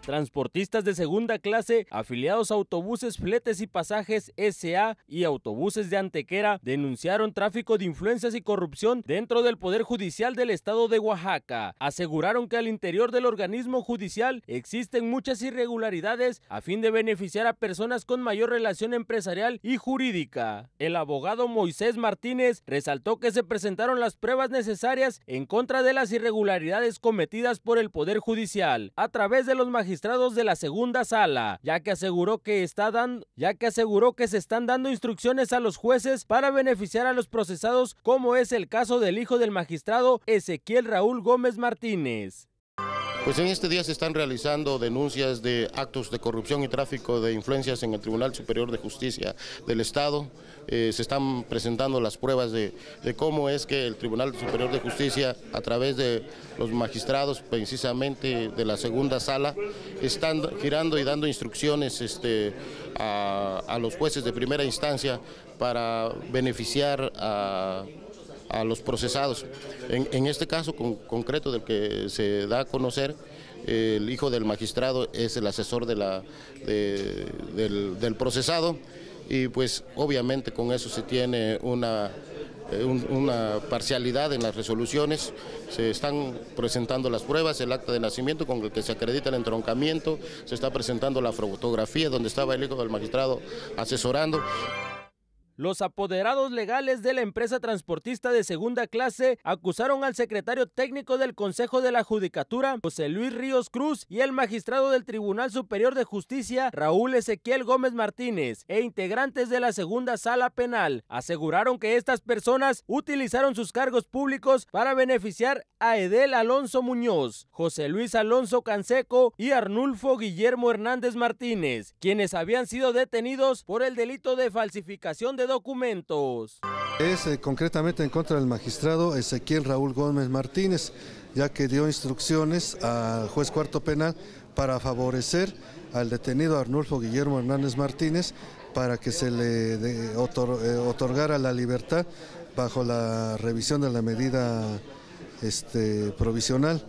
transportistas de segunda clase, afiliados a autobuses, fletes y pasajes SA y autobuses de Antequera denunciaron tráfico de influencias y corrupción dentro del Poder Judicial del Estado de Oaxaca. Aseguraron que al interior del organismo judicial existen muchas irregularidades a fin de beneficiar a personas con mayor relación empresarial y jurídica. El abogado Moisés Martínez resaltó que se presentaron las pruebas necesarias en contra de las irregularidades cometidas por el Poder Judicial a través de los magistrados magistrados de la segunda sala, ya que aseguró que está dando, ya que aseguró que se están dando instrucciones a los jueces para beneficiar a los procesados, como es el caso del hijo del magistrado Ezequiel Raúl Gómez Martínez. Pues en este día se están realizando denuncias de actos de corrupción y tráfico de influencias en el Tribunal Superior de Justicia del Estado. Eh, se están presentando las pruebas de, cómo es que el Tribunal Superior de Justicia, a través de los magistrados, precisamente de la segunda sala, están girando y dando instrucciones este, a los jueces de primera instancia para beneficiar a a los procesados. En, este caso concreto del que se da a conocer, el hijo del magistrado es el asesor del, procesado y pues obviamente con eso se tiene una, eh, una parcialidad en las resoluciones, se están presentando las pruebas, el acta de nacimiento con el que se acredita el entroncamiento, se está presentando la fotografía donde estaba el hijo del magistrado asesorando. Los apoderados legales de la empresa transportista de segunda clase acusaron al secretario técnico del Consejo de la Judicatura, José Luis Ríos Cruz, y el magistrado del Tribunal Superior de Justicia, Raúl Ezequiel Gómez Martínez, e integrantes de la segunda sala penal. Aseguraron que estas personas utilizaron sus cargos públicos para beneficiar a Edel Alonso Muñoz, José Luis Alonso Canseco y Arnulfo Guillermo Hernández Martínez, quienes habían sido detenidos por el delito de falsificación de documentos. Es eh, concretamente en contra del magistrado Ezequiel Raúl Gómez Martínez, ya que dio instrucciones al juez cuarto penal para favorecer al detenido Arnulfo Guillermo Hernández Martínez para que se le eh, otorgara la libertad bajo la revisión de la medida este, provisional.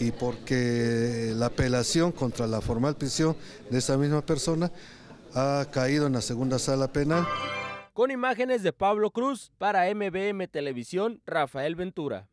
Y porque la apelación contra la formal prisión de esa misma persona ha caído en la segunda sala penal. Con imágenes de Pablo Cruz para MBM Televisión, Rafael Ventura.